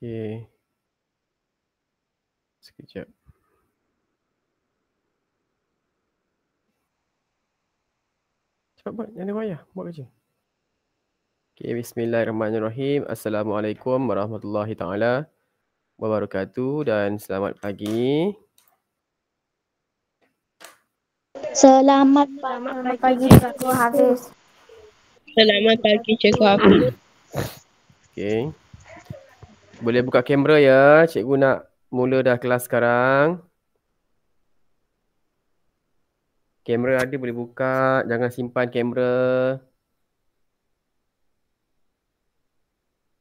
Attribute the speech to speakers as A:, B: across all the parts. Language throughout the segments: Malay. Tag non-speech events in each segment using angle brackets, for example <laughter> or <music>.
A: Okay. Sekejap. Cepat buat. Jangan bayar. Buat kerja. Okay. Bismillahirrahmanirrahim. Assalamualaikum warahmatullahi ta'ala. Wabarakatuh dan selamat pagi. Selamat pagi, selamat pagi Cikgu Hafiz. Selamat pagi Cikgu Hafiz. Okay. Boleh buka kamera ya. Cikgu nak mula dah kelas sekarang. Kamera ada boleh buka. Jangan simpan kamera.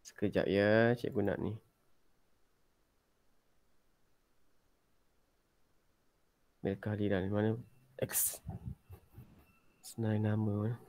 A: Sekejap ya. Cikgu nak ni. Melkah Lidah ni mana? X. Senai nama. Eh.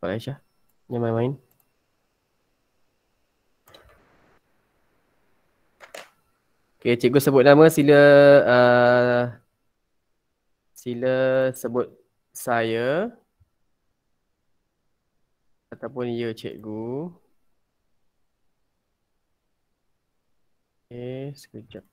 A: Cepat Aisyah. Jangan main-main. Okey, cikgu sebut nama sila uh, sila sebut saya ataupun ya cikgu. Okay, sekejap.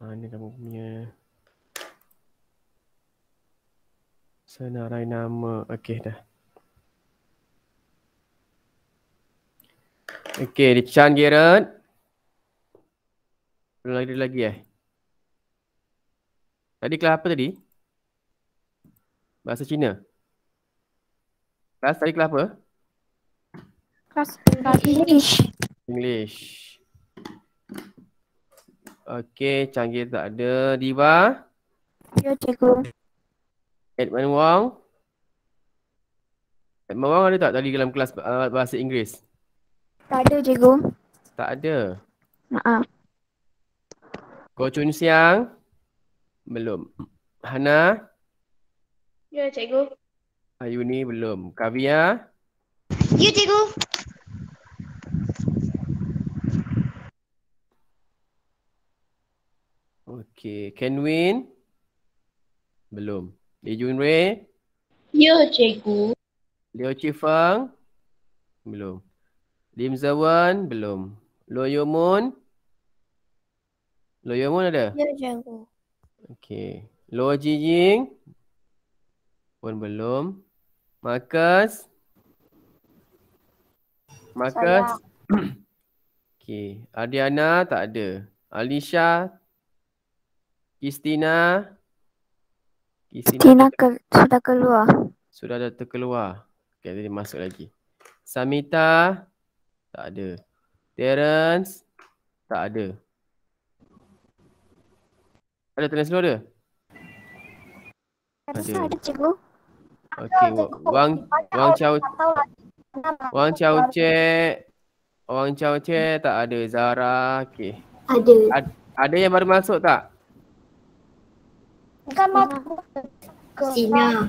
A: Mana ah, kamu punya Senarai nama Okay dah Okay Richan Geron Ada lagi lagi eh Tadi kelas apa tadi? Bahasa Cina Kelas tadi kelas apa? Kelas English English Okey, canggih tak ada. Diva? Ya, cikgu. Edmund Wong? Edmund Wong ada tak tadi dalam kelas eh, bahasa Inggeris? Tak ada, cikgu. Tak ada? Maaf. Ko Chun Siang? Belum. Hana? Ya, cikgu. Ayuni belum. Kavia? Ya, cikgu. Okay. Can win? Belum. Lee Jun Rae? Ya, cikgu. Leo Chifang? Belum. Lim Zawan? Belum. Lo Yomon? Lo Yomon ada? Ya, cikgu. Okay. Lo Jijing? Pun belum. Marcus, Marcus. <coughs> Okay. Adiana tak ada. Alisha Kristina. Kristina ke- sudah keluar. Sudah ada terkeluar. Okay, jadi masuk lagi. Samita. Tak ada. Terence. Tak ada. Ada Terence luar ada? Ada. Ada cikgu. Okey, Wang Wang Chow lah Wang Chow lah Che Wang Chow Che tak ada Zara, okey. Ada. A- ada yang baru masuk tak? Sina.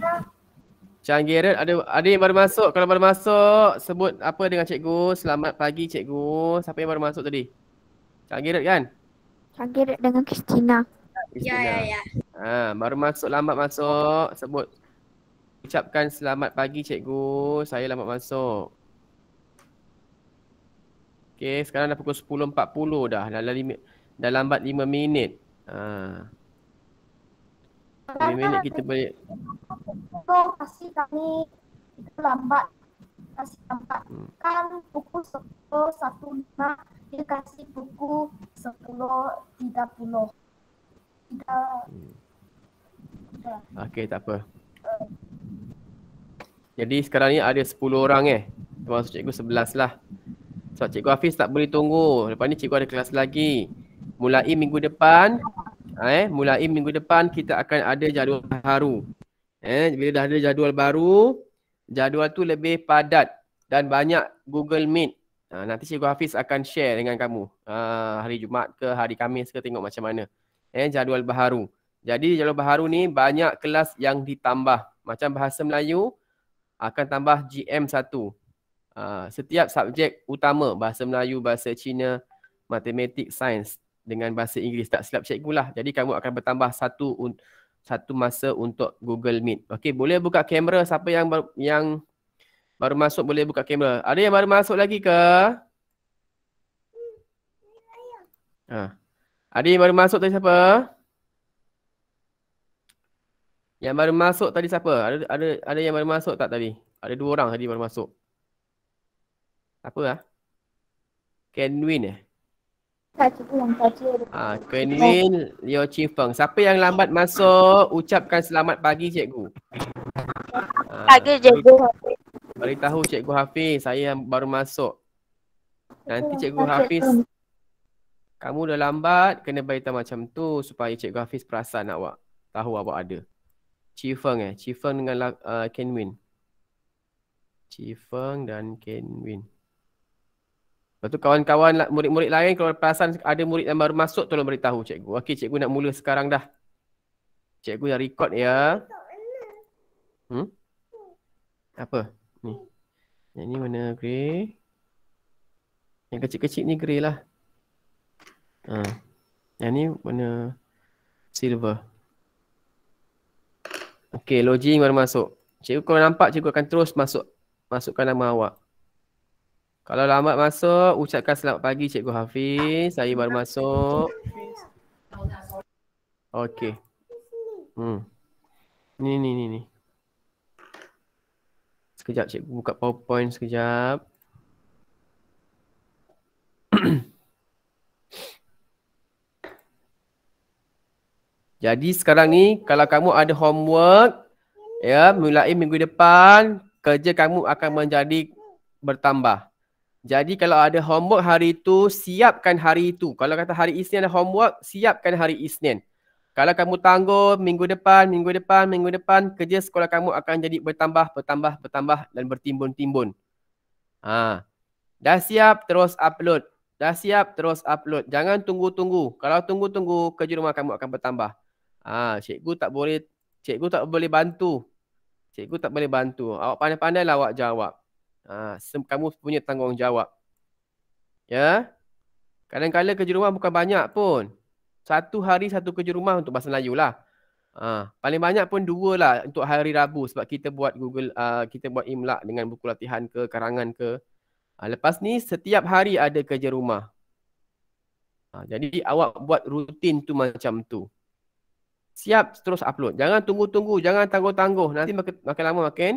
A: Cang Gerard, ada ada yang baru masuk. Kalau baru masuk, sebut apa dengan cikgu. Selamat pagi cikgu. Siapa yang baru masuk tadi? Cang Gerard kan? Cang Gerard dengan Christina. Ya, ya, ya. Ha, baru masuk, lambat masuk. Sebut. Ucapkan selamat pagi cikgu. Saya lambat masuk. Okay, sekarang dah pukul 10.40 dah. Dah, dah, dah lambat 5 minit. Haa. 5 minit kita boleh. So, pasti kami lambat. Pasti lambat. Hmm. Kan pukul 10.15 dia kasih pukul 10.30. Tidak. Hmm. Tidak. Okey, tak apa. Uh. Jadi sekarang ni ada 10 orang eh. Termasuk cikgu 11 lah. Sebab so, cikgu Hafiz tak boleh tunggu. Lepas ni cikgu ada kelas lagi. Mulai minggu depan, Ha, eh mulai minggu depan kita akan ada jadual baru eh bila dah ada jadual baru jadual tu lebih padat dan banyak Google Meet ha, nanti cikgu Hafiz akan share dengan kamu ha, hari Jumaat ke hari Kamis, ke tengok macam mana eh jadual baru jadi jadual baru ni banyak kelas yang ditambah macam bahasa Melayu akan tambah GM1 ha, setiap subjek utama bahasa Melayu bahasa Cina matematik sains dengan bahasa Inggeris tak silap cikgu lah. Jadi kamu akan bertambah satu satu masa untuk Google Meet. Okey, boleh buka kamera siapa yang bar- yang baru masuk boleh buka kamera. Ada yang baru masuk lagi ke? Ha. Ada yang baru masuk tadi siapa? Yang baru masuk tadi siapa? Ada ada ada yang baru masuk tak tadi? Ada dua orang tadi baru masuk. Apa ah? Kenwin eh? Ah, Kenwin, Leo Chifeng. Siapa yang lambat masuk, ucapkan selamat pagi cikgu. Ah, pagi cikgu Hafiz. tahu cikgu Hafiz, saya yang baru masuk. Nanti cikgu Hafiz, kamu dah lambat, kena beritahu macam tu supaya cikgu Hafiz perasan nak awak. Tahu awak ada. Chifeng Feng eh, Chin dengan uh, Kenwin. Chifeng dan Kenwin. Lepas tu kawan-kawan murid-murid lain kalau perasan ada murid yang baru masuk tolong beritahu cikgu. Okey cikgu nak mula sekarang dah. Cikgu dah record ya. Hmm? Apa? Ni. Yang ni warna grey. Yang kecil-kecil ni grey lah. Ha. Yang ni warna silver. Okey, login baru masuk. Cikgu kalau nampak cikgu akan terus masuk masukkan nama awak. Kalau lambat masuk, ucapkan selamat pagi Cikgu Hafiz. Saya baru masuk. Okey. Hmm. Ni ni ni ni. Sekejap cikgu buka PowerPoint sekejap. <clears throat> Jadi sekarang ni kalau kamu ada homework ya mulai minggu depan kerja kamu akan menjadi bertambah. Jadi kalau ada homework hari itu siapkan hari itu. Kalau kata hari Isnin ada homework, siapkan hari Isnin. Kalau kamu tangguh minggu depan, minggu depan, minggu depan, kerja sekolah kamu akan jadi bertambah, bertambah, bertambah dan bertimbun-timbun. Ha. Dah siap terus upload. Dah siap terus upload. Jangan tunggu-tunggu. Kalau tunggu-tunggu, kerja rumah kamu akan bertambah. Ha, cikgu tak boleh, cikgu tak boleh bantu. Cikgu tak boleh bantu. Awak pandai-pandailah awak jawab. Uh, kamu punya tanggungjawab. Ya. Kadang-kadang kerja rumah bukan banyak pun. Satu hari satu kerja rumah untuk bahasa Melayu lah. Uh, paling banyak pun dua lah untuk hari Rabu sebab kita buat Google, uh, kita buat Imla dengan buku latihan ke, karangan ke. Uh, lepas ni setiap hari ada kerja rumah. Uh, jadi awak buat rutin tu macam tu. Siap terus upload. Jangan tunggu-tunggu. Jangan tangguh-tangguh. Nanti makin, makin lama makin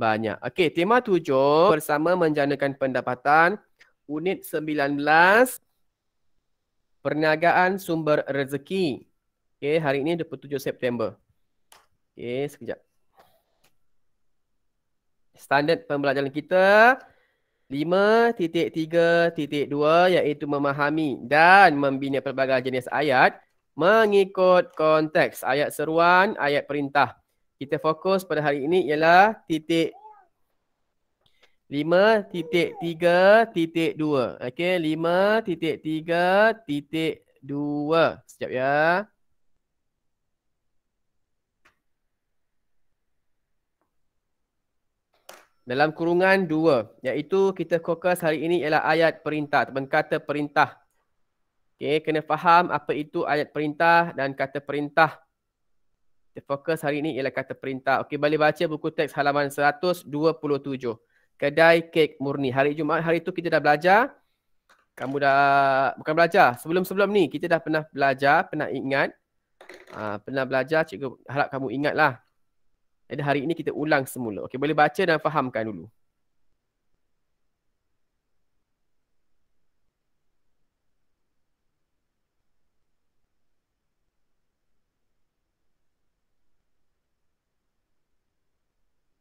A: banyak. Okey, tema tujuh bersama menjanakan pendapatan unit 19 perniagaan sumber rezeki. Okey, hari ini 27 September. Okey, sekejap. Standard pembelajaran kita 5.3.2 iaitu memahami dan membina pelbagai jenis ayat mengikut konteks ayat seruan, ayat perintah kita fokus pada hari ini ialah titik 5.3.2 Okay, 5.3.2 Sekejap ya Dalam kurungan 2 Iaitu kita fokus hari ini ialah ayat perintah Ataupun kata perintah Okey, kena faham apa itu ayat perintah dan kata perintah The focus hari ini ialah kata perintah. Okey, balik baca buku teks halaman 127. Kedai kek murni. Hari Jumaat hari itu kita dah belajar. Kamu dah, bukan belajar. Sebelum-sebelum ni kita dah pernah belajar, pernah ingat. Uh, pernah belajar, cikgu harap kamu ingatlah. Jadi hari ini kita ulang semula. Okey, boleh baca dan fahamkan dulu.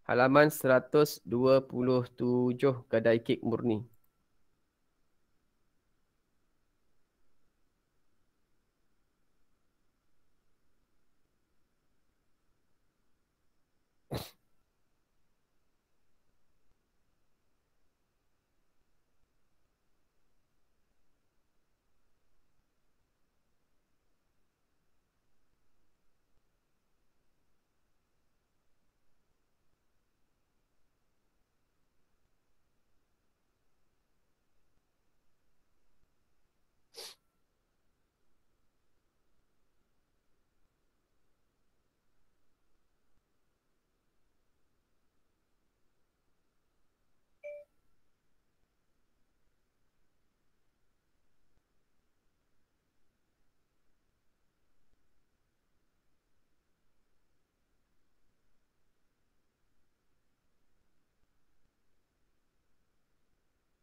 A: halaman 127 Kadai kek murni.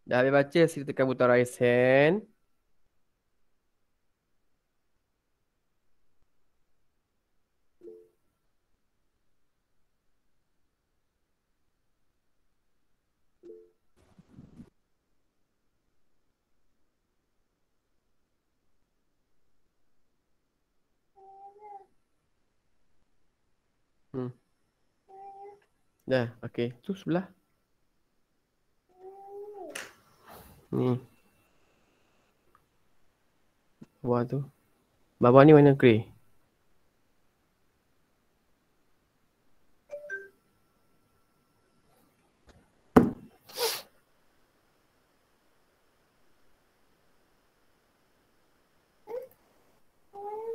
A: Dah habis baca cerita Kabuto Raisen. Hmm. Dah, okey. Tu sebelah. Ni. Bawah tu. Bawah ni warna grey.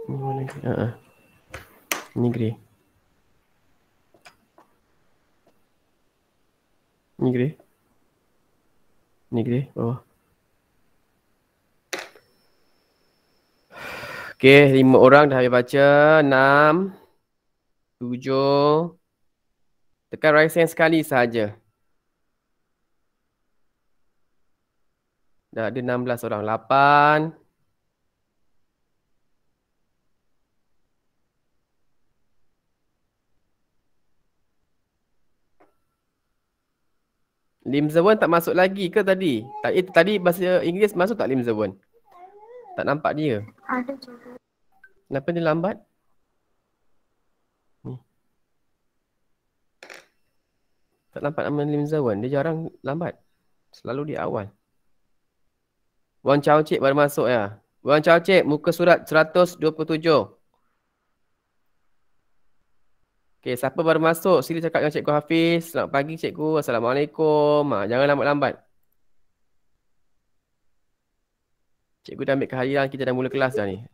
A: Ni warna ha, ha. negeri? Uh-uh. Ni grey. bawah. Okay, lima orang dah habis baca. Enam. Tujuh. Tekan right hand sekali sahaja. Dah ada enam belas orang. Lapan. Lim Zewon tak masuk lagi ke tadi? Tadi, eh, tadi bahasa Inggeris masuk tak Lim Zewon? Tak nampak dia. Ada Kenapa dia lambat? Hmm. Tak nampak nama Lim Zawan. Dia jarang lambat. Selalu di awal. Wan Chow Cik baru masuk ya. Wan Chow Cik, muka surat 127. Okay, siapa baru masuk? Sila cakap dengan Cikgu Hafiz. Selamat pagi Cikgu. Assalamualaikum. Ha, jangan lambat-lambat. Cikgu dah ambil kehadiran. Kita dah mula kelas dah ni.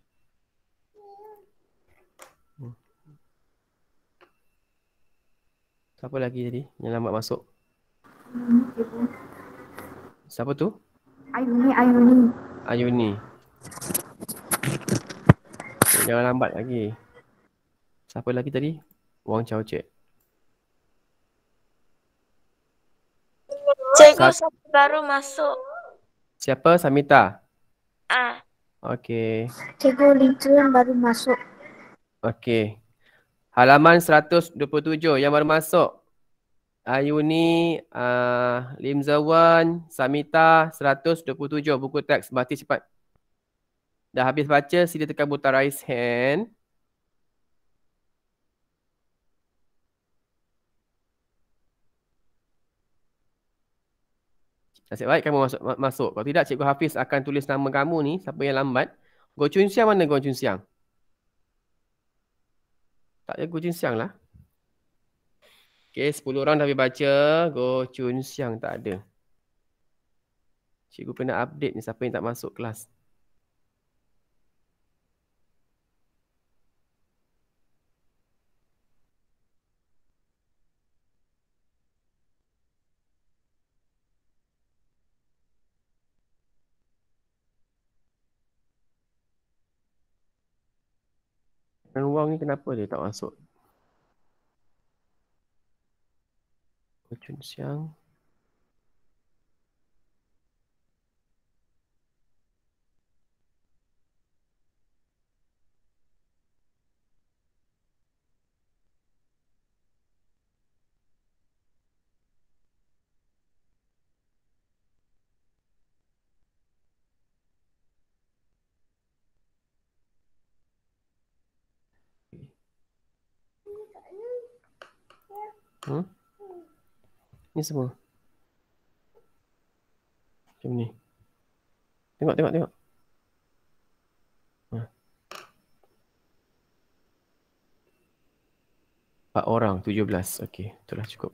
A: Siapa lagi tadi yang lambat masuk? Siapa tu? Ayuni, Ayuni. Ayuni. Jangan lambat lagi. Siapa lagi tadi? Wang Chow Chek. Cikgu Sa- baru masuk. Siapa? Samita? Ah. Okay. Cikgu Lintun baru masuk. Okay. Halaman 127 yang baru masuk. Ayuni, ah, uh, ah, Lim Zawan, Samita, 127 buku teks. Berarti cepat. Dah habis baca, sila tekan butang raise hand. Nasib baik kamu masuk. masuk. Kalau tidak, Cikgu Hafiz akan tulis nama kamu ni, siapa yang lambat. Gochun Siang mana Gochun Siang? Tak ada Go Jun Siang lah. Okay, 10 orang dah baca Go Jun Siang tak ada. Cikgu pernah update ni siapa yang tak masuk kelas. Kong ni kenapa dia tak masuk? Kau Siang. Ha? Ni semua. Macam ni. Tengok, tengok, tengok. Ha. Empat ha. orang, tujuh belas. Okey, itulah cukup.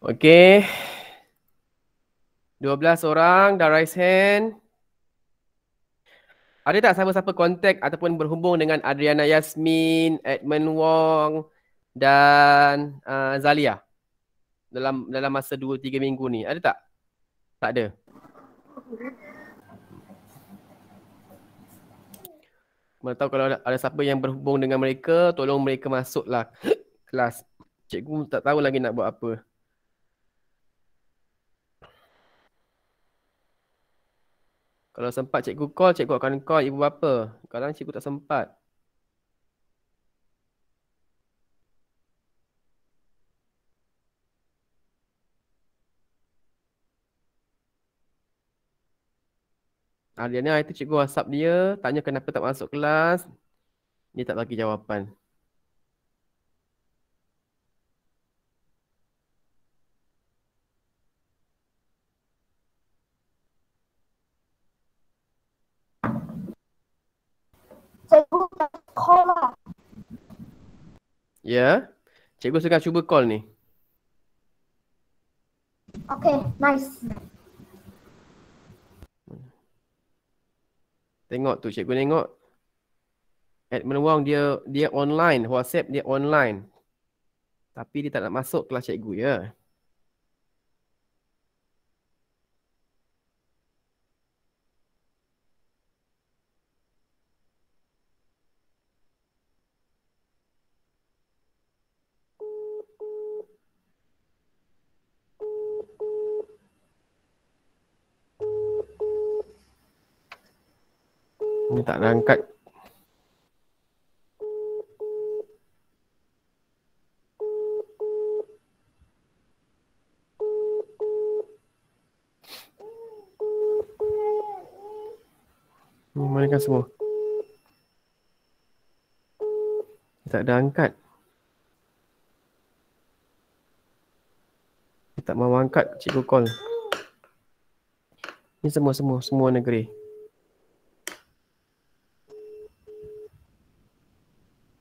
A: Okey. Dua belas orang dah raise hand. Ada tak siapa-siapa kontak ataupun berhubung dengan Adriana Yasmin, Edmund Wong dan uh, Zalia dalam dalam masa dua tiga minggu ni? Ada tak? Tak ada. Mana tahu kalau ada, ada siapa yang berhubung dengan mereka, tolong mereka masuklah kelas. Cikgu tak tahu lagi nak buat apa. Kalau sempat cikgu call, cikgu akan call ibu bapa. Kadang cikgu tak sempat. Ah, dia ni itu cikgu WhatsApp dia, tanya kenapa tak masuk kelas. Dia tak bagi jawapan. Ya. Cikgu sedang cuba call ni. Okay, nice. Tengok tu cikgu tengok. Admin Wong dia dia online, WhatsApp dia online. Tapi dia tak nak masuk kelas cikgu ya. Yeah. tak nak angkat Malingkan semua Tak ada angkat Tak mahu angkat cikgu call Ini semua-semua, semua negeri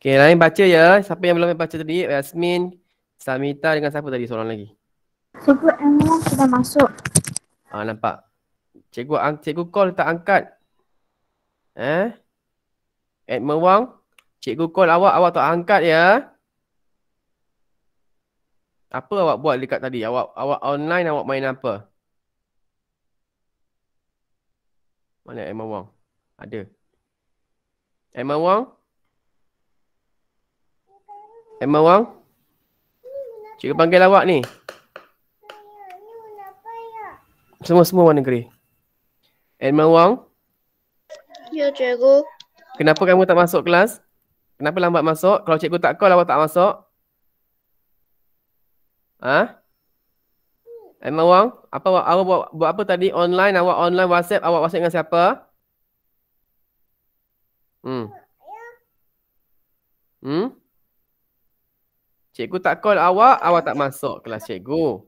A: Okay, lain baca ya. Siapa yang belum baca tadi? Yasmin, Samita dengan siapa tadi seorang lagi? Cikgu Emma sudah masuk. Ah nampak. Cikgu ang cikgu call tak angkat. Eh? Edmo Wang, cikgu call awak awak tak angkat ya. Apa awak buat dekat tadi? Awak awak online awak main apa? Mana Emma Wang? Ada. Emma Wang? Emma Wang? Cikgu panggil awak ni? Semua-semua warna grey. Emma Wang? Ya, cikgu. Kenapa kamu tak masuk kelas? Kenapa lambat masuk? Kalau cikgu tak call, awak tak masuk? Ha? Emma Wang? Apa, awak, awak buat, buat apa tadi? Online, awak online WhatsApp? Awak WhatsApp dengan siapa? Hmm. Hmm? Cikgu tak call awak, awak tak masuk kelas cikgu.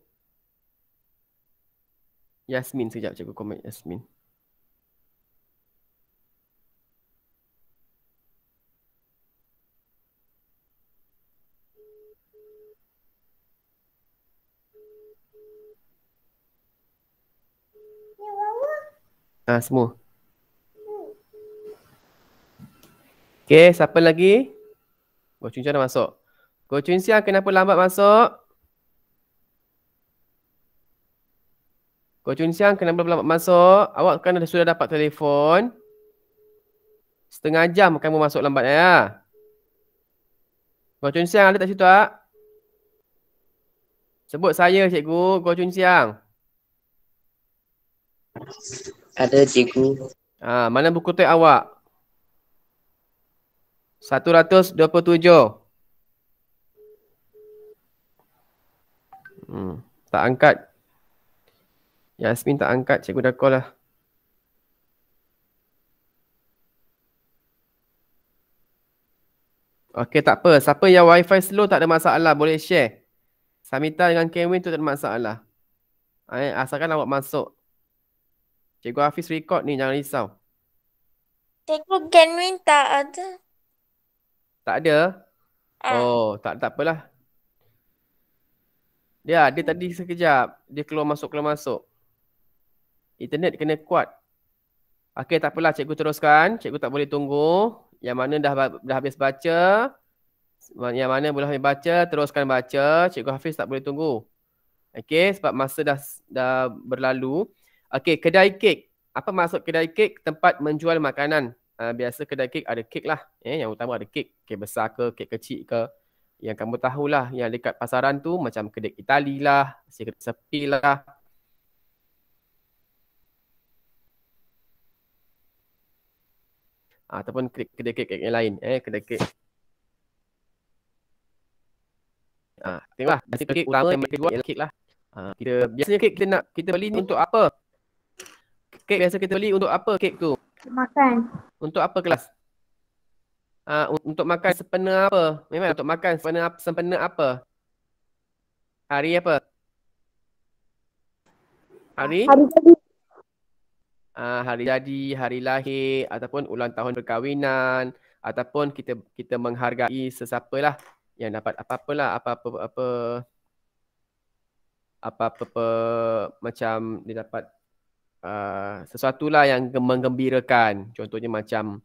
A: Yasmin sekejap cikgu komen Yasmin. Ah ha, semua. Hmm. Okay, siapa lagi? Bocun Chan dah masuk. Coach Chun Siang kenapa lambat masuk? Coach Chun Siang kenapa lambat masuk? Awak kan sudah dapat telefon. Setengah jam kamu masuk lambat ya. Coach Chun Siang ada tak situ tak? Sebut saya cikgu, Coach Chun Siang. Ada cikgu. Ah, mana buku teks awak? 127. Hmm. Tak angkat. Yasmin tak angkat. Cikgu dah call lah. Okay tak apa. Siapa yang wifi slow tak ada masalah. Boleh share. Samita dengan Kevin tu tak ada masalah. Eh, asalkan awak masuk. Cikgu Hafiz record ni. Jangan risau. Cikgu Kevin tak ada. Tak ada? Ah. Oh tak, tak apalah. Ya, dia tadi sekejap. Dia keluar masuk-keluar masuk. Internet kena kuat. Okey, tak apalah. Cikgu teruskan. Cikgu tak boleh tunggu. Yang mana dah, dah habis baca. Yang mana boleh habis baca, teruskan baca. Cikgu Hafiz tak boleh tunggu. Okey, sebab masa dah dah berlalu. Okey, kedai kek. Apa maksud kedai kek? Tempat menjual makanan. Uh, biasa kedai kek ada kek lah. Eh, yang utama ada kek. Kek besar ke, kek kecil ke yang kamu tahulah yang dekat pasaran tu macam kedai Itali lah, Secret Sepi lah. Ah, ataupun kedai kek yang lain eh kedai kek ah tengoklah nasi kek utama yang kedua ialah kek lah ah, ah kita biasanya kek kita nak kita beli untuk apa kek biasa kita beli untuk apa kek tu makan untuk apa kelas uh, untuk makan sempena apa? Memang untuk makan sempena sempena apa? Hari apa? Hari? Hari jadi. Uh, hari jadi, hari lahir ataupun ulang tahun perkahwinan ataupun kita kita menghargai sesiapa lah yang dapat apa-apalah apa-apa apa apa-apa apa, macam dia dapat uh, ah, sesuatu lah yang menggembirakan contohnya macam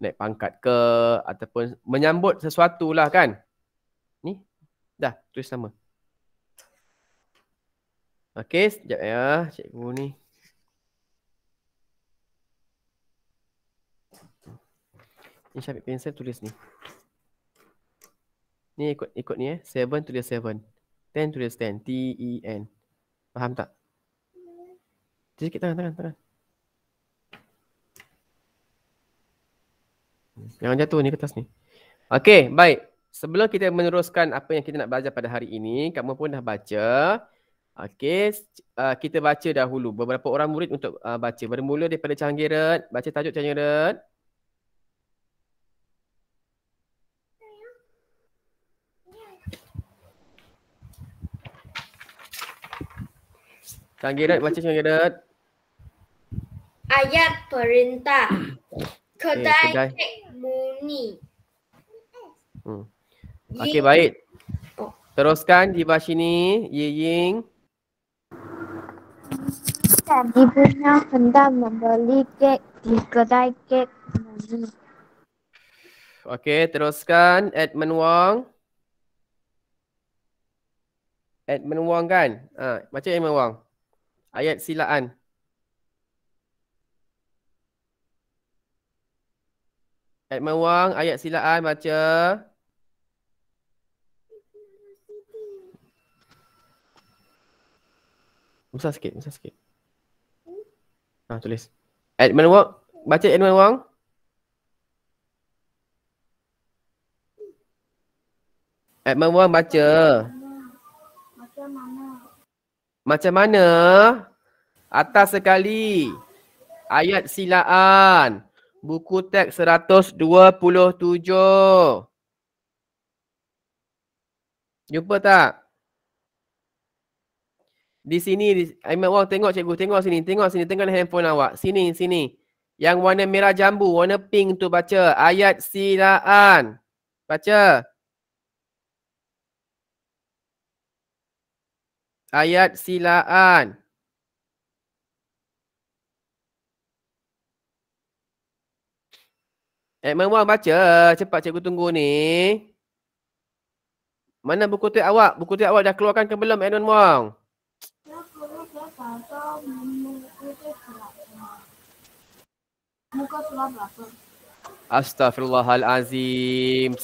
A: naik pangkat ke ataupun menyambut sesuatu lah kan. Ni dah tulis nama. Okey, sekejap ya cikgu ni. Ni saya ambil pensel tulis ni. Ni ikut ikut ni eh. Seven tulis seven. Ten tulis ten. T E N. Faham tak? kita tangan tangan tangan. Jangan jatuh ni kertas ni. Okey, baik. Sebelum kita meneruskan apa yang kita nak belajar pada hari ini, kamu pun dah baca. Okey, uh, kita baca dahulu. Beberapa orang murid untuk uh, baca. Bermula daripada canggirat, Baca tajuk canggirat. Canggirat, baca canggirat. Ayat perintah. Kedai, eh, Kek Muni. Hmm. Okey, baik. Oh. Teruskan di bahasa ini, Ye Ying. Ibunya hendak membeli kek di kedai kek Muni. Okey, teruskan Edmund Wong. Edmund Wong kan? Ha, baca Edmund Wong. Ayat silaan. Edmund mawang ayat silaan ah, baca. Besar sikit, besar sikit. Ha, tulis. Edmund mawang baca Edmund mawang Edmund Wang baca. Macam mana? Macam mana? Atas sekali ayat silaan. Buku teks 127. Jumpa tak? Di sini, Aiman Wong tengok cikgu, tengok sini, tengok sini, tengok handphone awak. Sini, sini. Yang warna merah jambu, warna pink tu baca. Ayat silaan. Baca. Ayat silaan. Edmund eh, Wang baca. Cepat cikgu tunggu ni. Mana buku tuit awak? Buku tuit awak dah keluarkan ke belum Edmund Wang? Astaghfirullahalazim. 127.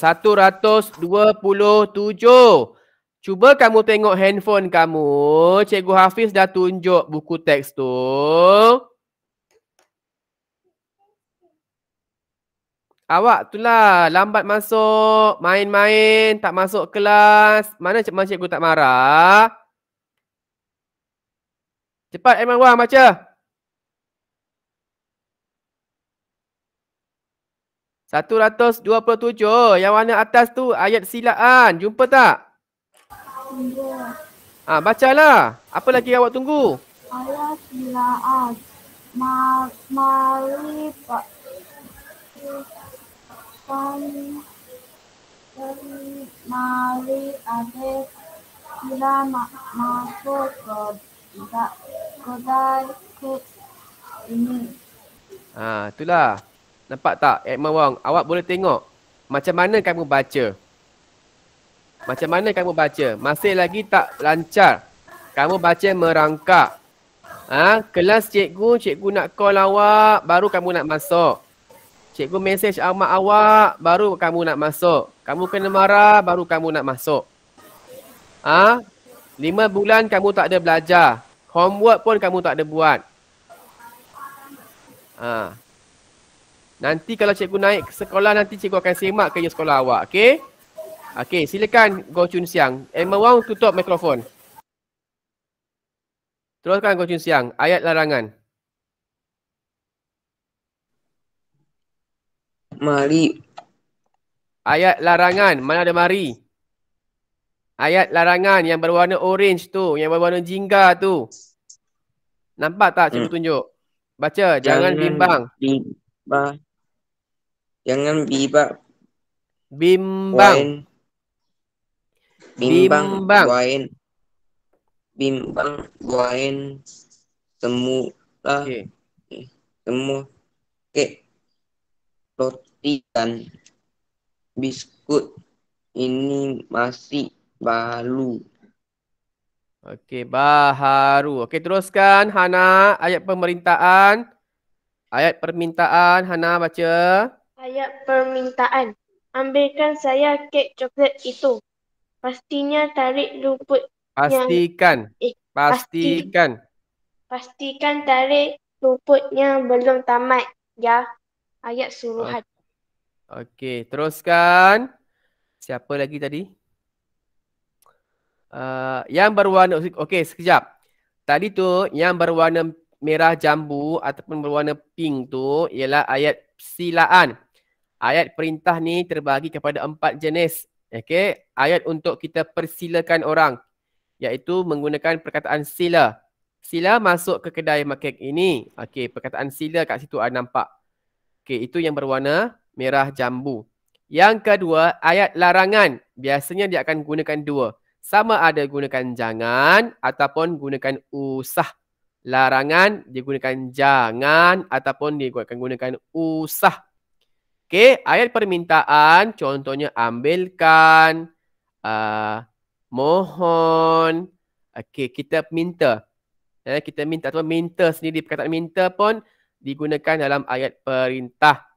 A: Cuba kamu tengok handphone kamu. Cikgu Hafiz dah tunjuk buku teks tu. Awak tu lah lambat masuk, main-main, tak masuk kelas. Mana cik Masih aku tak marah? Cepat emang wah baca. Satu ratus dua puluh tujuh. Yang warna atas tu ayat silaan. Jumpa tak? Ah, ha, lah. Apa lagi awak tunggu? Ayat silaan. Ma, ma, kan ah, ada kira masuk ke tidak ini. Ha, itulah. Nampak tak Edmund Wong? Awak boleh tengok macam mana kamu baca. Macam mana kamu baca? Masih lagi tak lancar. Kamu baca merangkak. Ha? Kelas cikgu, cikgu nak call awak, baru kamu nak masuk. Cikgu mesej amat awak baru kamu nak masuk. Kamu kena marah baru kamu nak masuk. Ah, ha? Lima bulan kamu tak ada belajar. Homework pun kamu tak ada buat. Ah, ha. Nanti kalau cikgu naik ke sekolah nanti cikgu akan semak kerja sekolah awak. Okey? Okey silakan Go Chun Siang. Emma Wong tutup mikrofon. Teruskan Go Chun Siang. Ayat larangan. Mari. Ayat larangan. Mana ada mari? Ayat larangan yang berwarna orange tu. Yang berwarna jingga tu. Nampak tak cikgu hmm. tunjuk? Baca. Jangan, jangan bimbang. Bimbang. Jangan bimbang. Bimbang. Wain.
B: Bimbang. Bimbang.
A: Wain. Bimbang. Wain. Temu. Lah. Okay. Temu. Okay. Lot. Dan biskut ini masih baru. Okey, baharu. Okey, teruskan Hana ayat pemerintahan. Ayat permintaan Hana baca. Ayat permintaan. Ambilkan saya kek coklat itu. Pastinya tarik luput. Pastikan. Yang... Eh, pastikan. Pastikan tarik luputnya belum tamat ya. Ayat suruhan. Okey, teruskan. Siapa lagi tadi? Uh, yang berwarna, okey sekejap. Tadi tu yang berwarna merah jambu ataupun berwarna pink tu ialah ayat silaan. Ayat perintah ni terbagi kepada empat jenis. Okey, ayat untuk kita persilakan orang iaitu menggunakan perkataan sila. Sila masuk ke kedai makan ini. Okey, perkataan sila kat situ ada ah, nampak. Okey, itu yang berwarna merah jambu. Yang kedua, ayat larangan. Biasanya dia akan gunakan dua. Sama ada gunakan jangan ataupun gunakan usah. Larangan dia gunakan jangan ataupun dia akan gunakan usah. Okey, ayat permintaan contohnya ambilkan, uh, mohon. Okey, kita minta. Eh, kita minta atau minta sendiri perkataan minta pun digunakan dalam ayat perintah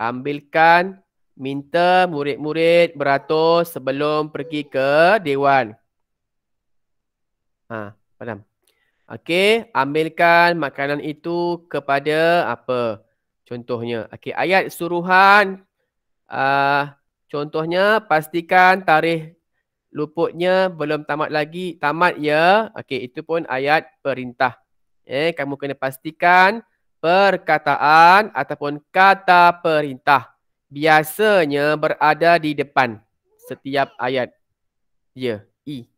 A: ambilkan minta murid-murid beratur sebelum pergi ke dewan. Ha, padam. Okey, ambilkan makanan itu kepada apa? Contohnya, okey ayat suruhan uh, contohnya pastikan tarikh luputnya belum tamat lagi tamat ya. Okey, itu pun ayat perintah. Eh, kamu kena pastikan perkataan ataupun kata perintah biasanya berada di depan setiap ayat. Ya, i.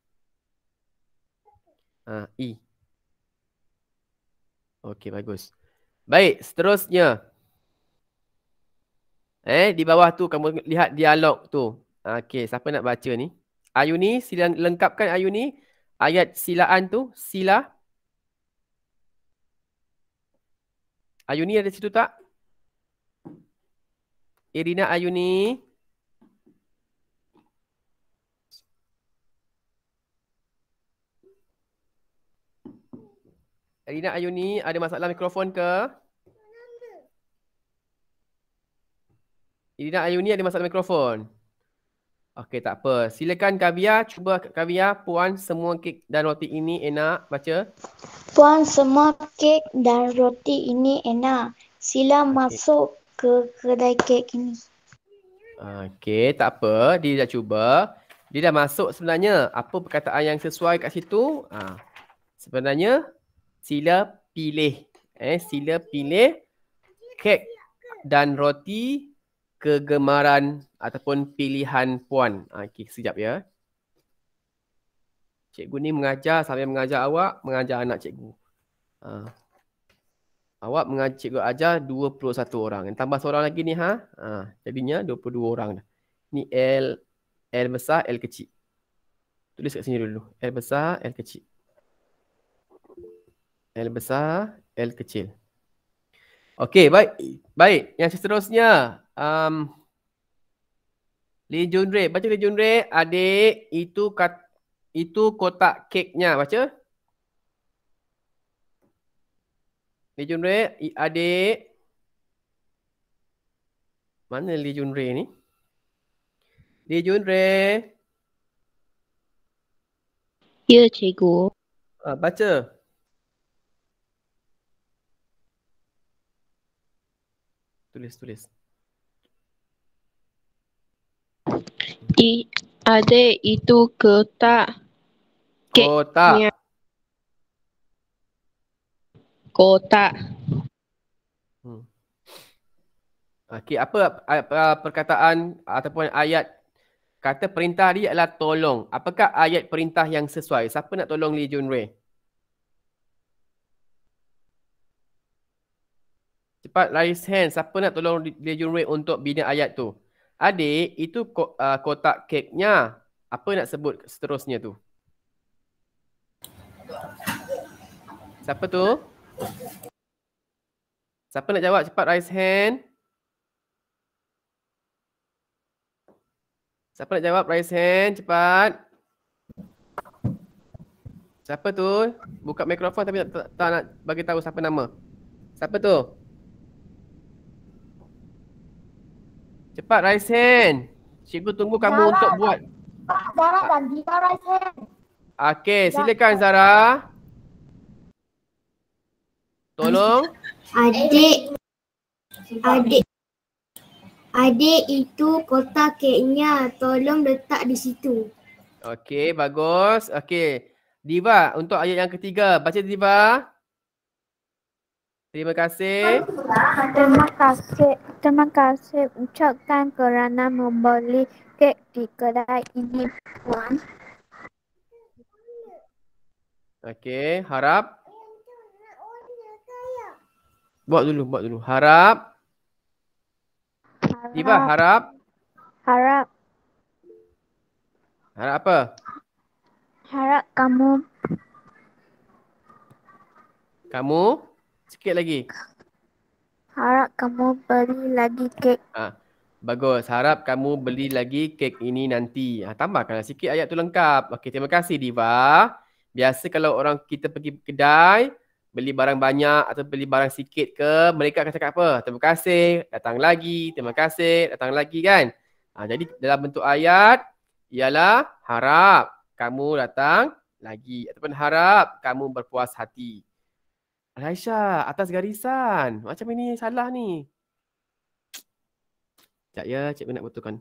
A: Ha, i. Okey, bagus. Baik, seterusnya. Eh, di bawah tu kamu lihat dialog tu. Okey, siapa nak baca ni? ni sila lengkapkan ayu ni ayat silaan tu, sila Ayuni ada situ tak? Irina Ayuni. Irina Ayuni ada masalah mikrofon ke? Irina Ayuni ada masalah mikrofon. Okey tak apa. Silakan Kavia, cuba Kavia puan semua kek dan roti ini enak baca. Puan semua kek dan roti ini enak. Sila masuk ke kedai kek ini. Okey, tak apa. Dia dah cuba. Dia dah masuk sebenarnya. Apa perkataan yang sesuai kat situ? Ha. Sebenarnya sila pilih. Eh, sila pilih kek dan roti kegemaran ataupun pilihan puan. Ah, okey, sekejap ya. Cikgu ni mengajar sambil mengajar awak, mengajar anak cikgu. Ha. Awak mengajar cikgu ajar 21 orang. Yang tambah seorang lagi ni ha. ha. jadinya 22 orang dah. Ni L L besar, L kecil. Tulis kat sini dulu. L besar, L kecil. L besar, L kecil. Okey, baik. Baik. Yang seterusnya, um, Lee Jun Baca Lee Jun Adik, itu kat, itu kotak keknya. Baca. Lee Jun adik. Mana Lee Jun Rae ni? Lee Jun Ya, cikgu. Ah, baca. Tulis, tulis. I, ada itu kota kota kota. Hmm. Okey, apa, apa perkataan ataupun ayat kata perintah dia adalah tolong. Apakah ayat perintah yang sesuai? Siapa nak tolong Lee Jun Rae? Cepat raise hand. Siapa nak tolong Lee Jun Rae untuk bina ayat tu? Adik, itu ko, uh, kotak keknya. Apa nak sebut seterusnya tu? Siapa tu? Siapa nak jawab cepat raise hand? Siapa nak jawab raise hand cepat? Siapa tu? Buka mikrofon tapi tak, tak, tak nak bagi tahu siapa nama. Siapa tu? Cepat rise hand. Cikgu tunggu Zara. kamu untuk buat. Zara dan Dita rise hand. Okey, ya. silakan Zara. Tolong. Adik. Adik. Adik itu kotak keknya. Tolong letak di situ. Okey, bagus. Okey. Diva, untuk ayat yang ketiga. Baca Diva. Diva. Terima kasih. Terima kasih. Terima kasih ucapkan kerana membeli kek di kedai ini puan. Okey, harap. Buat dulu, buat dulu. Harap. harap. harap. Harap. Harap apa? Harap kamu. Kamu? Sikit lagi. Harap kamu beli lagi kek. Ha. Bagus. Harap kamu beli lagi kek ini nanti. Ha, tambahkanlah sikit ayat tu lengkap. Okey, terima kasih Diva. Biasa kalau orang kita pergi kedai, beli barang banyak atau beli barang sikit ke, mereka akan cakap apa? Terima kasih, datang lagi. Terima kasih, datang lagi kan? Ha, jadi dalam bentuk ayat, ialah harap kamu datang lagi ataupun harap kamu berpuas hati. Aisyah, atas garisan. Macam ini salah ni. Sekejap ya, cikgu nak betulkan.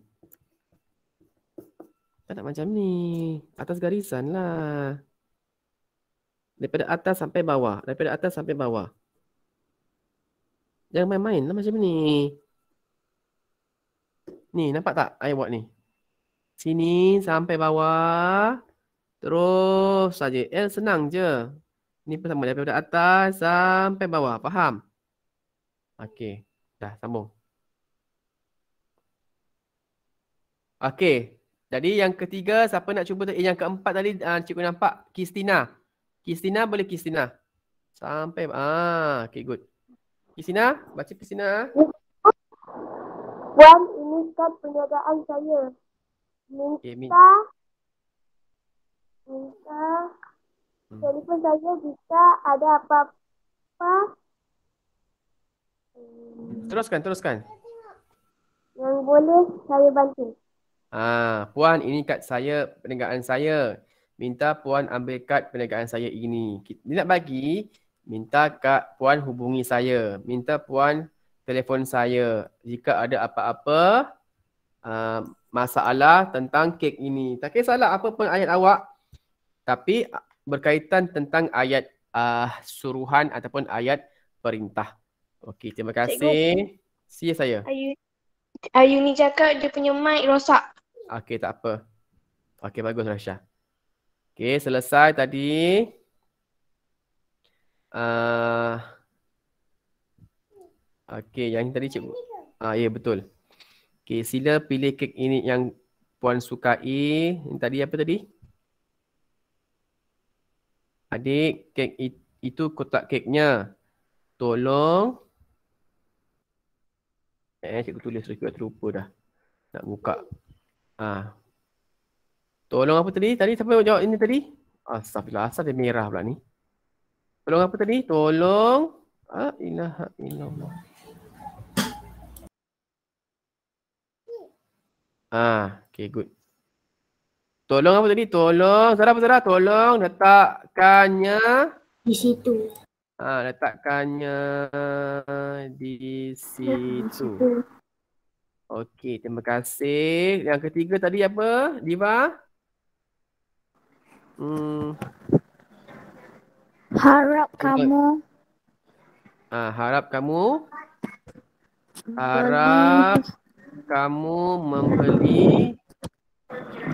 A: Tak nak macam ni. Atas garisan lah. Daripada atas sampai bawah. Daripada atas sampai bawah. Jangan main-main lah macam ni. Ni, nampak tak saya buat ni? Sini sampai bawah. Terus saja. L eh, senang je. Ni pun sama daripada atas sampai bawah. Faham? Okey. Dah sambung. Okey. Jadi yang ketiga siapa nak cuba eh, yang keempat tadi uh, cikgu nampak Kistina. Kistina boleh Kistina. Sampai ah okey good. Kistina baca Kistina. Puan ini kan penjagaan saya. Minta okay, min- Minta Telefon hmm. saya jika ada apa-apa. Hmm. Teruskan, teruskan. Yang boleh saya bantu. Ah, puan ini kad saya, penegaan saya. Minta puan ambil kad penegaan saya ini. Dia nak bagi, minta kad puan hubungi saya. Minta puan telefon saya jika ada apa-apa uh, masalah tentang kek ini. Tak kisahlah apa pun ayat awak. Tapi berkaitan tentang ayat uh, suruhan ataupun ayat perintah. Okey, terima kasih. Cikgu. saya. Ayu. Ayu ni cakap dia punya mic rosak. Okey, tak apa. Okey, bagus Rasha. Okey, selesai tadi. Uh, Okey, yang tadi cikgu. Ah, ya yeah, betul. Okey, sila pilih kek ini yang puan sukai. Yang tadi apa tadi? Adik, kek it, itu kotak keknya. Tolong. Eh, cikgu tulis dah, cikgu terlupa dah. Nak buka. Ah. Tolong apa tadi? Tadi siapa yang jawab ini tadi? Astagfirullah, asal dia merah pula ni. Tolong apa tadi? Tolong. Ah, ilah, ilah, ilah. Ha, ah, okay, good. Tolong apa tadi? Tolong. Sarah, Sarah, tolong letakkannya. Di situ. Ha, letakkannya di situ. Okey, terima kasih. Yang ketiga tadi apa, Diva? Hmm. Harap kamu. Ha, harap kamu. Harap kamu membeli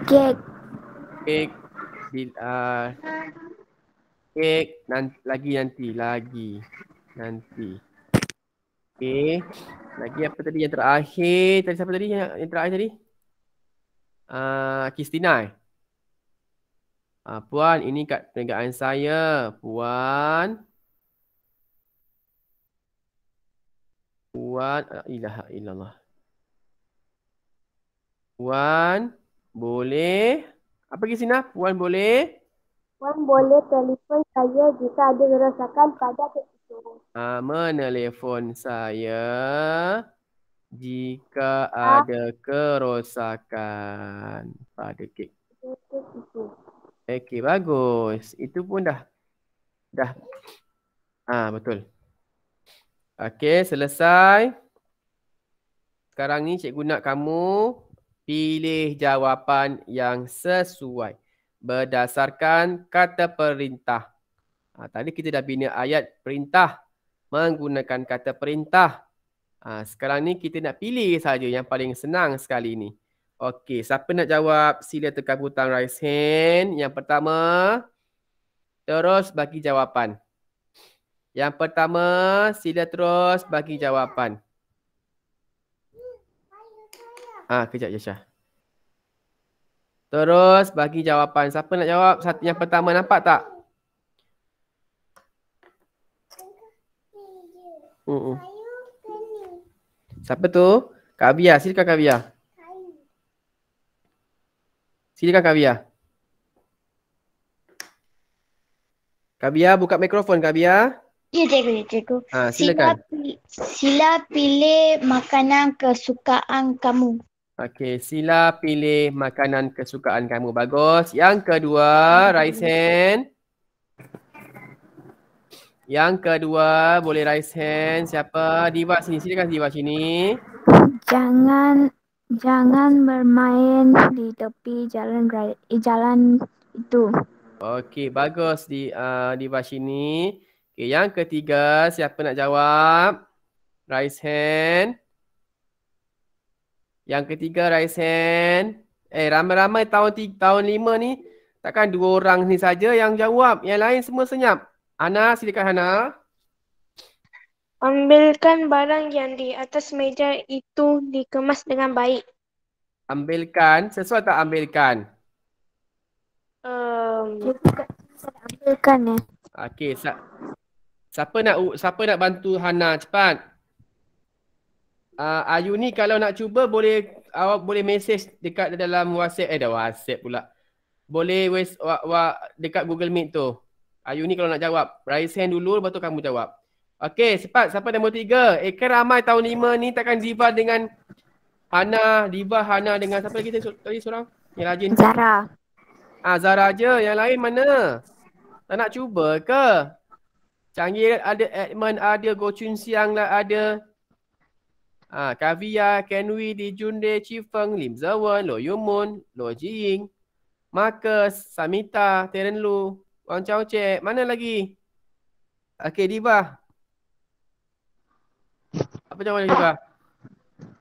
A: kek. Kek bila uh, kek nanti lagi nanti lagi nanti. Okey. Lagi apa tadi yang terakhir? Tadi siapa tadi yang, yang terakhir tadi? Ah uh, Kristina. Eh? Ah uh, puan ini kat penegaan saya, puan. Puan ah, ilaha illallah. Puan boleh apa lagi Sina? Puan boleh? Puan boleh telefon saya jika ada kerosakan pada kesusuan. Ha, ah, mana telefon saya jika ha? ada kerosakan pada kek? Okey, bagus. Itu pun dah. Dah. Ah ha, betul. Okey, selesai. Sekarang ni cikgu nak kamu pilih jawapan yang sesuai berdasarkan kata perintah. Ha, tadi kita dah bina ayat perintah menggunakan kata perintah. Ha, sekarang ni kita nak pilih saja yang paling senang sekali ni. Okey, siapa nak jawab sila tekan butang raise hand. Yang pertama, terus bagi jawapan. Yang pertama, sila terus bagi jawapan. Ah, kejap Yasha. Terus bagi jawapan. Siapa nak jawab? Satu yang pertama nampak tak? Uh, uh. Siapa tu? Kavia, sini Silakan Kak Bia. Silakan Kak Kavia. Kak buka mikrofon Kavia. Bia. Ya cikgu, ya cikgu. Ha, silakan. Sila, sila pilih makanan kesukaan kamu. Okey, sila pilih makanan kesukaan kamu. Bagus. Yang kedua, raise hand. Yang kedua, boleh raise hand. Siapa? Diva sini. Silakan Diva sini. Jangan jangan bermain di tepi jalan eh, jalan itu. Okey, bagus di uh, Diva sini. Okey, yang ketiga, siapa nak jawab? Raise hand. Yang ketiga Raisen. Eh ramai-ramai tahun tahun lima ni takkan dua orang ni saja yang jawab. Yang lain semua senyap. Ana silakan Ana. Ambilkan barang yang di atas meja itu dikemas dengan baik. Ambilkan sesuatu tak ambilkan. Um, ambilkan ya. Okey, siapa nak siapa nak bantu Hana cepat? uh, ah, ah, Ayu ni kalau nak cuba boleh awak boleh message dekat dalam WhatsApp eh dah WhatsApp pula. Boleh wes dekat Google Meet tu. Ayu ni kalau nak jawab, raise hand dulu lepas tu kamu jawab. Okey, cepat siapa nombor tiga? Eh ramai tahun lima ni takkan Diva dengan Hana, Diva Hana dengan siapa lagi tadi seorang? Yang rajin. Zara. Ah Zara aja. Yang lain mana? Tak nak cuba ke? Canggih ada Edmund ada, Gochun Siang lah ada. Ha, ah, Kavia, Kenwi, Dijunde, Chifeng, Lim Zawon, Lo Yumun, Lo Jiying, Marcus, Samita, Teren Lu, Wang Chow Chek. Mana lagi? Okay, Diva. Apa jawapan pa- Diva?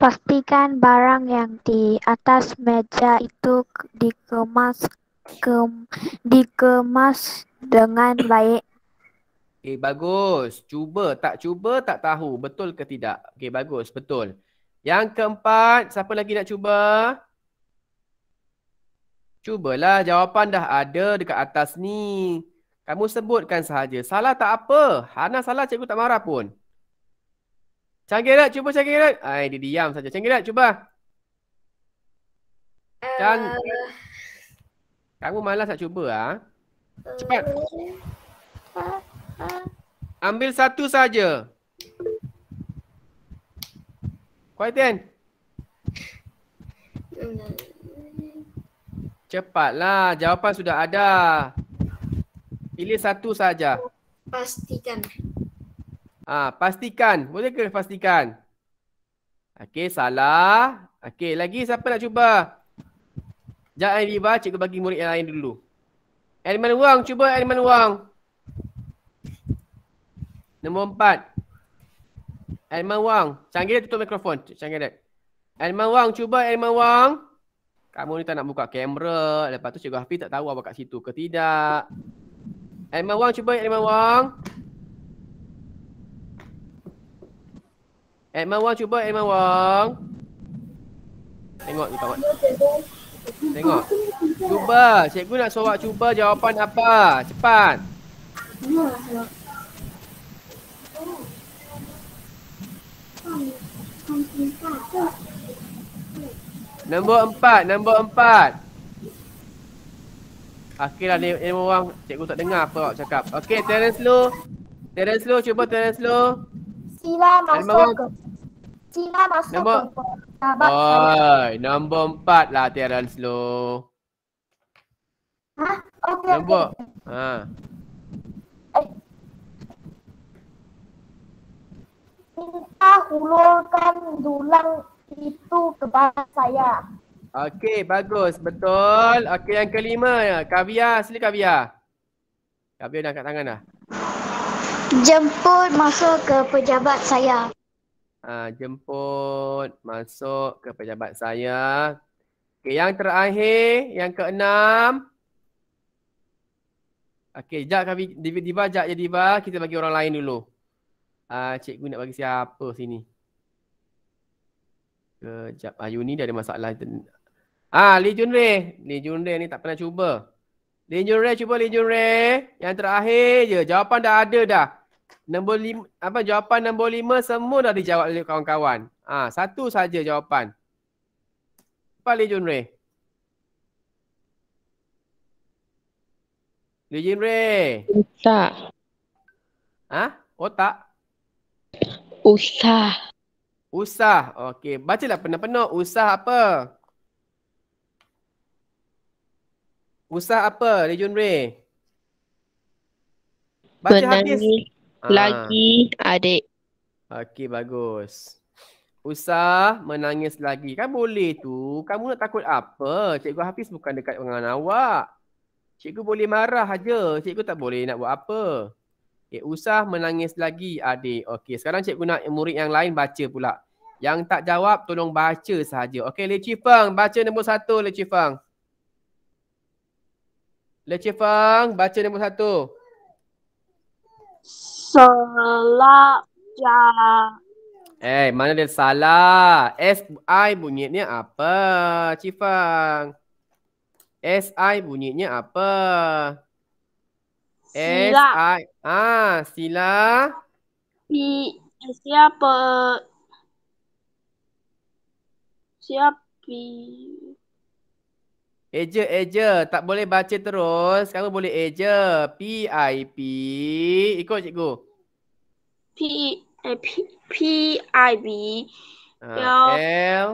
A: Pastikan barang yang di atas meja itu dikemas ke, dikemas dengan baik. Okey eh, bagus. Cuba tak cuba tak tahu betul ke tidak. Okey bagus betul. Yang keempat siapa lagi nak cuba? Cubalah jawapan dah ada dekat atas ni. Kamu sebutkan sahaja. Salah tak apa. Hana salah cikgu tak marah pun. Canggirat cuba canggirat. Ay, ah, dia diam saja. Canggirat cuba. Can eh. Kamu malas nak cuba Ha? Cepat. Eh. Ambil satu saja. Kuaitin. Cepatlah, jawapan sudah ada. Pilih satu saja. Pastikan. Ah, ha, pastikan. Boleh ke pastikan? Okey, salah. Okey, lagi siapa nak cuba? Jangan riba, cikgu bagi murid yang lain dulu. Elemen wang, cuba elemen wang. Nombor empat. Elman Wang. Canggih tutup mikrofon. Canggih dia. Elman Wang, cuba Elman Wang. Kamu ni tak nak buka kamera. Lepas tu Cikgu Hafiz tak tahu apa kat situ ke tidak. Elman Wang, cuba Elman Wang. Elman Wang, cuba Elman Wang. Tengok ni kawan. Tengok. Cuba. Cikgu nak sorak cuba jawapan apa. Cepat. Nombor empat, nombor empat. Akhirlah ni, ni orang cikgu tak dengar apa awak cakap. Okey, Terence Lu. Terence Lu, cuba Terence Lu. Sila masuk ke. Sila masuk nombor... ke. Oi, nombor empat lah Terence Lu. Ha? Okey, okey. Nombor. Okay. Ha. Eh, minta hulurkan dulang itu kepada saya. Okey, bagus. Betul. Okey, yang kelima. Kavia, sila Kavia. Kavia dah angkat tangan dah. Jemput masuk ke pejabat saya. Ah, jemput masuk ke pejabat saya. Okey, yang terakhir, yang keenam. Okey, jap Kavia. Diva, jap je Diva. Kita bagi orang lain dulu uh, cikgu nak bagi siapa sini? Kejap, Ayu ah, ni dia ada masalah. Ah, Lee Jun Rae. Lee Jun Rae ni tak pernah cuba. Lee Jun Rae cuba Lee Jun Rae. Yang terakhir je. Jawapan dah ada dah. Nombor lima, apa jawapan nombor lima semua dah dijawab oleh kawan-kawan. Ah, satu saja jawapan. Apa Lee Jun Rae? Lee Jun Rae. Otak. Ha? Otak? Usah. Usah. Okey. Bacalah penuh-penuh. Usah apa? Usah apa, Rejun Re?
B: Baca Menangis habis. Ah. lagi
A: ha. adik. Okey, bagus. Usah menangis lagi. Kan boleh tu. Kamu nak takut apa? Cikgu Hafiz bukan dekat dengan awak. Cikgu boleh marah aja. Cikgu tak boleh nak buat apa. Okey, usah menangis lagi adik. Okey, sekarang cikgu nak murid yang lain baca pula. Yang tak jawab, tolong baca sahaja. Okey, Le Cifang. Baca nombor satu, Le Cifang. Le Cifang, baca nombor satu. Salah ja. Eh, mana dia salah? S-I bunyinya apa, Cifang? S-I bunyinya apa? S I ah sila P eh, siapa siapa Eja Eja tak boleh baca terus kamu boleh Eja P I P ikut cikgu P eh, P P I B ah, L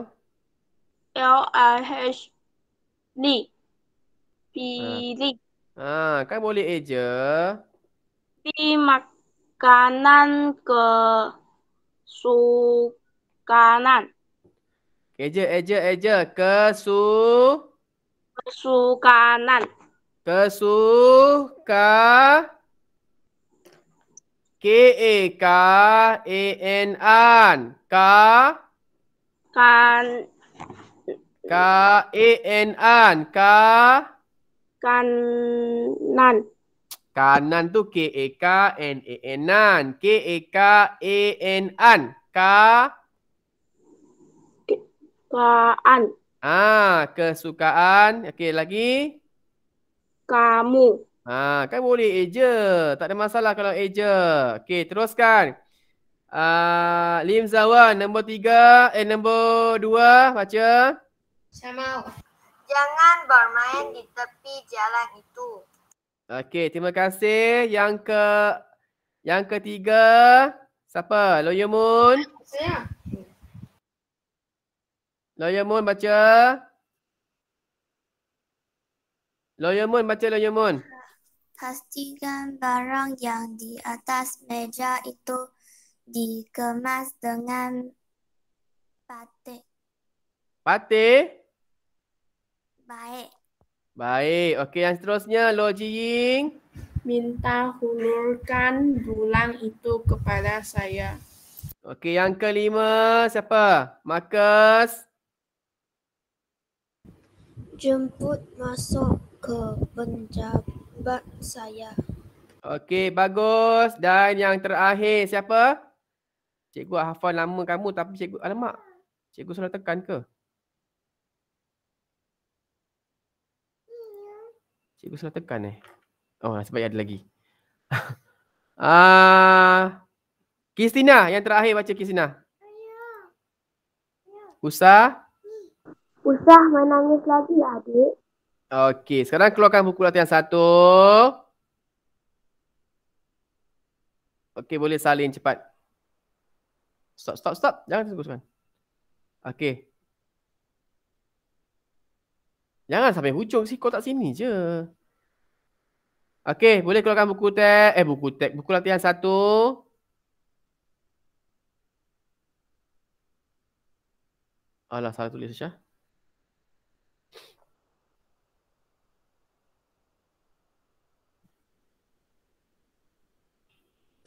A: L I H Li P ah. Ha, kan boleh aja. Di makanan ke sukanan. Eja, eja, eh, eja. Eh, ke su... Kesukanan. Kesuka... K-E-K-A-N-A-N. Ka... Kan... K-A-N-A-N. Ka... -E -N -A -N. Ka kanan. Kanan tu K A K N A N an. K A K A e N an. K kesukaan. Ah, kesukaan. Okey, lagi. Kamu. Ah, kan boleh eja. Tak ada masalah kalau eja. Okey, teruskan. Ah, uh, Lim Zawan nombor tiga. Eh, nombor dua. Baca. Saya mau. Jangan bermain di tepi jalan itu. Okey, terima kasih. Yang ke yang ketiga, siapa? Lawyer Moon. Saya. Lawyer Moon baca. Lawyer Moon baca Lawyer Moon. Pastikan barang yang di atas meja itu dikemas dengan batik. Batik? Baik. Baik. Okey, yang seterusnya Lo Jiying. Minta hulurkan dulang itu kepada saya. Okey, yang kelima siapa? Marcus. Jemput masuk ke penjabat saya. Okey, bagus. Dan yang terakhir siapa? Cikgu hafal nama kamu tapi cikgu alamak. Cikgu salah tekan ke? Cikgu salah tekan eh. Oh, sebab baik ada lagi. <laughs> Ah, uh, Kristina yang terakhir baca Kristina. Usah. Usah menangis lagi adik. Okey, sekarang keluarkan buku latihan satu. Okey, boleh salin cepat. Stop, stop, stop. Jangan teruskan. Okey, Jangan sampai hujung sih kotak sini je. Okay, boleh keluarkan buku teks eh buku teks buku latihan satu. Alah salah tulis saja.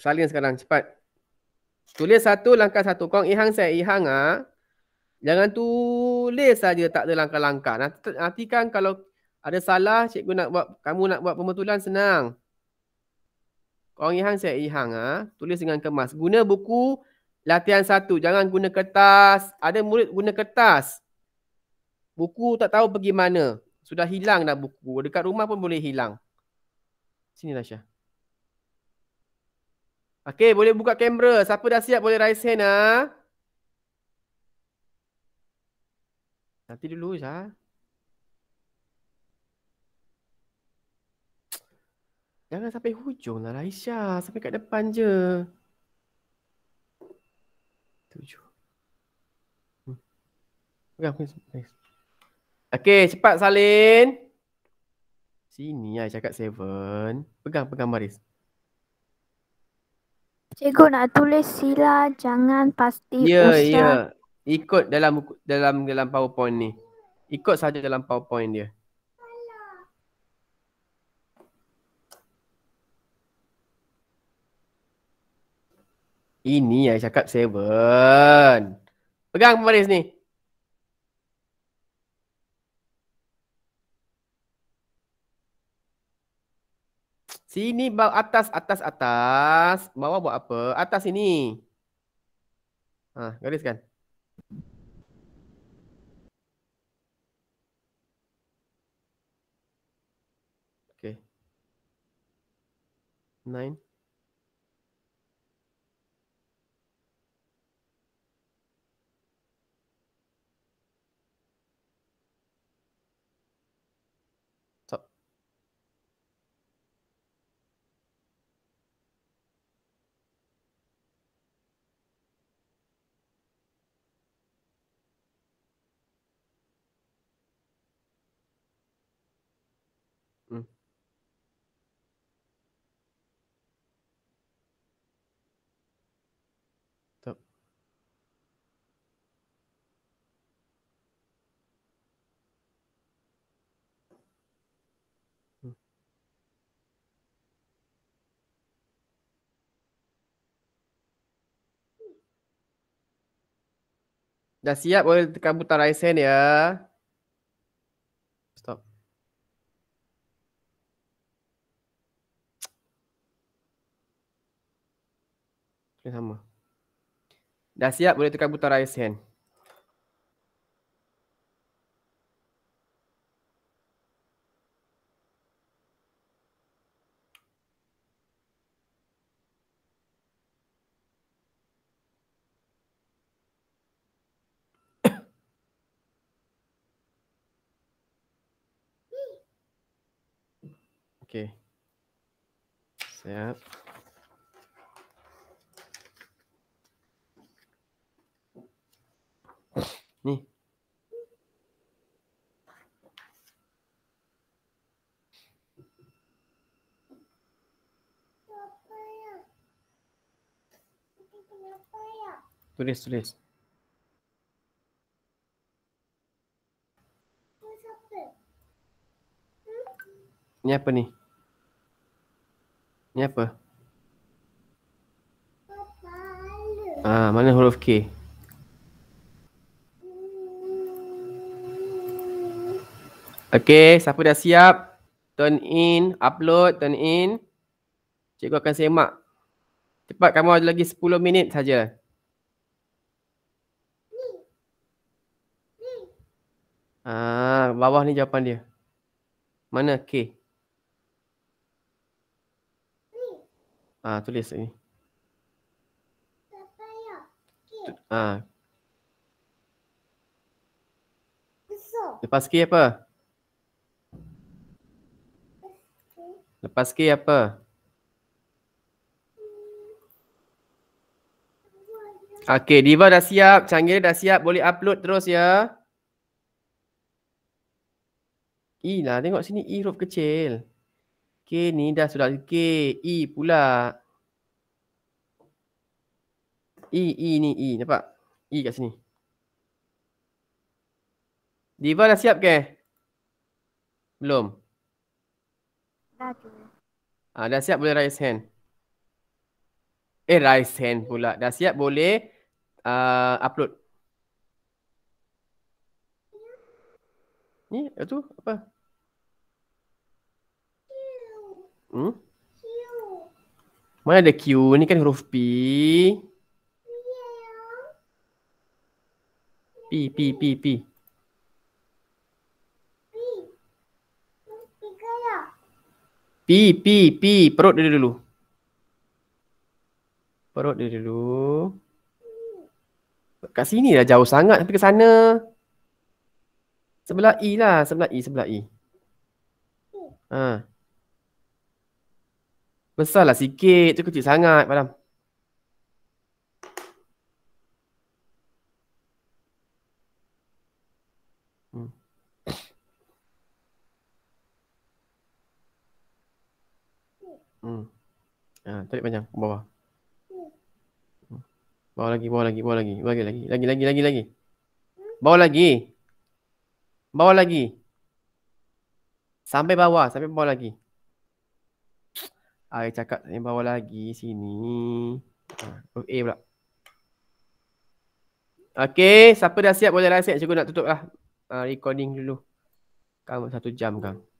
A: Salin sekarang cepat. Tulis satu langkah satu. Kong Ihang saya Ihang ah. Jangan tulis saja tak ada langkah-langkah. Nanti kan kalau ada salah, cikgu nak buat kamu nak buat pembetulan senang. Korang ihang saya ihang ha? tulis dengan kemas. Guna buku latihan satu. Jangan guna kertas. Ada murid guna kertas. Buku tak tahu pergi mana. Sudah hilang dah buku. Dekat rumah pun boleh hilang. Sini Rasha. Lah, okay boleh buka kamera. Siapa dah siap boleh raise hand Ha? Nanti dulu ha. Jangan sampai hujung lah Raisya. Sampai kat depan je. Tujuh. Hmm. Bukan, please. Okay, cepat salin. Sini lah cakap seven. Pegang, pegang baris. Cikgu nak tulis sila jangan pasti yeah, usia. Ya. Yeah ikut dalam dalam dalam powerpoint ni ikut saja dalam powerpoint dia ini yang cakap seven pegang pemaris ni Sini bawah atas atas atas bawah buat apa? Atas sini. Ha, gariskan. Okay. Nein. Dah siap boleh tekan butang right hand ya. Stop. Okay, sama. Dah siap boleh tekan butang right hand. Okey. Siap. Ni. Tulis, tulis. Apa? Ini apa ni? Ni apa? Ah, mana huruf K? Okay, siapa dah siap? Turn in, upload, turn in. Cikgu akan semak. Cepat kamu ada lagi 10 minit saja. Ah, bawah ni jawapan dia. Mana K? Okay. Ah, tulis ni. Ya? Ah. Lepas ki apa? Lepas ki apa? Okey, Diva dah siap, canggih dah siap, boleh upload terus ya. I lah, tengok sini i huruf kecil. K ni dah sudah K, E pula. E, E ni E. Nampak? E kat sini. Diva dah siap ke? Belum. Dah Ah, dah siap boleh raise hand. Eh, raise hand pula. Dah siap boleh uh, upload. Ni, itu apa? Hmm? Mana ada Q? Ni kan huruf P. P, P, P, P. P, P, P. Perut dia dulu. Perut dia dulu. Kat sini dah jauh sangat. Tapi ke sana. Sebelah E lah. Sebelah E, sebelah E. Haa. Besarlah sikit. Tu kecil sangat, faham? Hmm. Ah, tarik panjang ke bawah. Hmm. Bawah lagi, bawah lagi, bawah lagi. Bagi lagi, lagi, lagi, lagi, lagi. Bawah lagi. Bawah lagi. Sampai bawah, sampai bawah lagi. Saya cakap yang bawah lagi sini. Huruf ah, A eh, pula. Okay, siapa dah siap boleh rasa? Lah siap. Cikgu nak tutup lah uh, recording dulu. Kamu satu jam kan.